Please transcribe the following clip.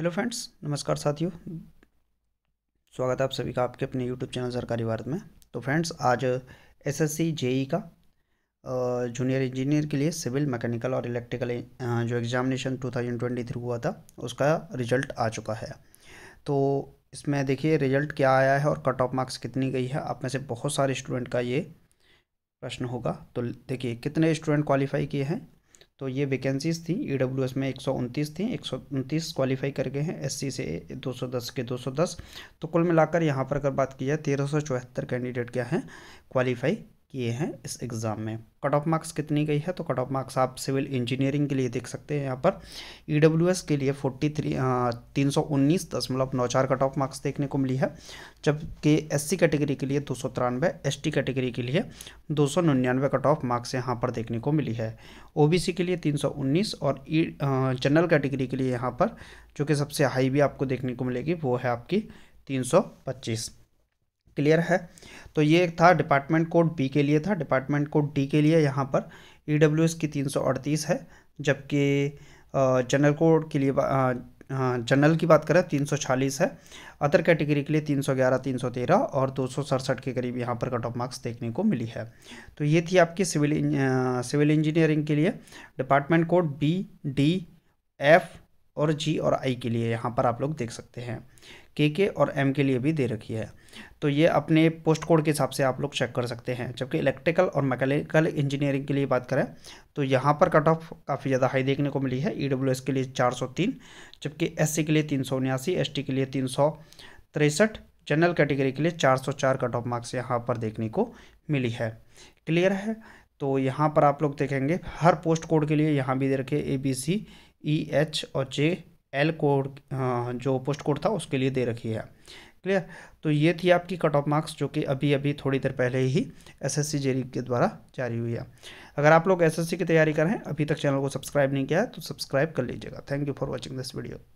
hello friends नमस्कार साथियों स्वागत है आप सभी का आपके अपने यूट्यूब चैनल सरकारी भारत में तो फ्रेंड्स आज एसएससी जेई e का जूनियर इंजीनियर के लिए सिविल मैकेनिकल और इलेक्ट्रिकल जो एग्जामिनेशन 2023 हुआ था उसका रिजल्ट आ चुका है तो इसमें देखिए रिजल्ट क्या आया है और कट ऑफ मार्क्स कितनी गई है आप में से बहुत सारे स्टूडेंट का ये प्रश्न होगा तो देखिए कितने स्टूडेंट क्वालिफाई किए हैं तो ये वैकेंसीज़ थी ई डब्ल्यू एस में एक सौ उनतीस थी एक सौ उनतीस क्वालिफाई कर गए हैं एस सी से दो सौ दस के दो सौ दस तो कुल मिलाकर यहाँ पर अगर बात की जाए तेरह सौ चौहत्तर कैंडिडेट क्या हैं क्वालिफाई किए हैं इस एग्ज़ाम में कट ऑफ मार्क्स कितनी गई है तो कट ऑफ मार्क्स आप सिविल इंजीनियरिंग के लिए देख सकते हैं यहाँ पर ई e के लिए फोर्टी थ्री तीन सौ उन्नीस दशमलव नौ चार कट ऑफ मार्क्स देखने को मिली है जबकि एस सी कैटेगरी के लिए दो सौ तिरानवे एस टी कैटेगरी के लिए दो सौ निन्यानवे कट ऑफ मार्क्स यहाँ पर देखने को मिली है ओ बी सी के लिए तीन सौ उन्नीस और ई जनरल कैटेगरी के लिए यहाँ पर जो कि सबसे हाई भी आपको देखने को मिलेगी वो है आपकी तीन सौ पच्चीस क्लियर है तो ये था डिपार्टमेंट कोड बी के लिए था डिपार्टमेंट कोड डी के लिए यहाँ पर ई डब्ल्यू एस की तीन सौ अड़तीस है जबकि जनरल कोड के लिए जनरल की बात करें तीन सौ है अदर कैटेगरी के लिए तीन सौ ग्यारह तीन सौ तेरह और दो सौ सड़सठ के करीब यहाँ पर कट ऑफ मार्क्स देखने को मिली है तो ये थी आपकी सिविल सिविल इंजीनियरिंग के लिए department code B D F और जी और आई के लिए यहाँ पर आप लोग देख सकते हैं के के और एम के लिए भी दे रखी है तो ये अपने पोस्ट कोड के हिसाब से आप लोग चेक कर सकते हैं जबकि इलेक्ट्रिकल और मैकेनिकल इंजीनियरिंग के लिए बात करें तो यहाँ पर कट ऑफ काफ़ी ज़्यादा हाई देखने को मिली है ई e के लिए चार जबकि एस के लिए तीन सौ के लिए तीन जनरल कैटेगरी के लिए 404 कट ऑफ मार्क्स यहाँ पर देखने को मिली है क्लियर है तो यहाँ पर आप लोग देखेंगे हर पोस्ट कोड के लिए यहाँ भी दे रखे A B C E H और जे एल कोड हाँ, जो पोस्ट कोड था उसके लिए दे रखी है क्लियर तो ये थी आपकी कट ऑफ मार्क्स जो कि अभी अभी थोड़ी देर पहले ही एसएससी एस e के द्वारा जारी हुई है अगर आप लोग एसएससी की तैयारी कर रहे हैं अभी तक चैनल को सब्सक्राइब नहीं किया है तो सब्सक्राइब कर लीजिएगा thank you for watching this video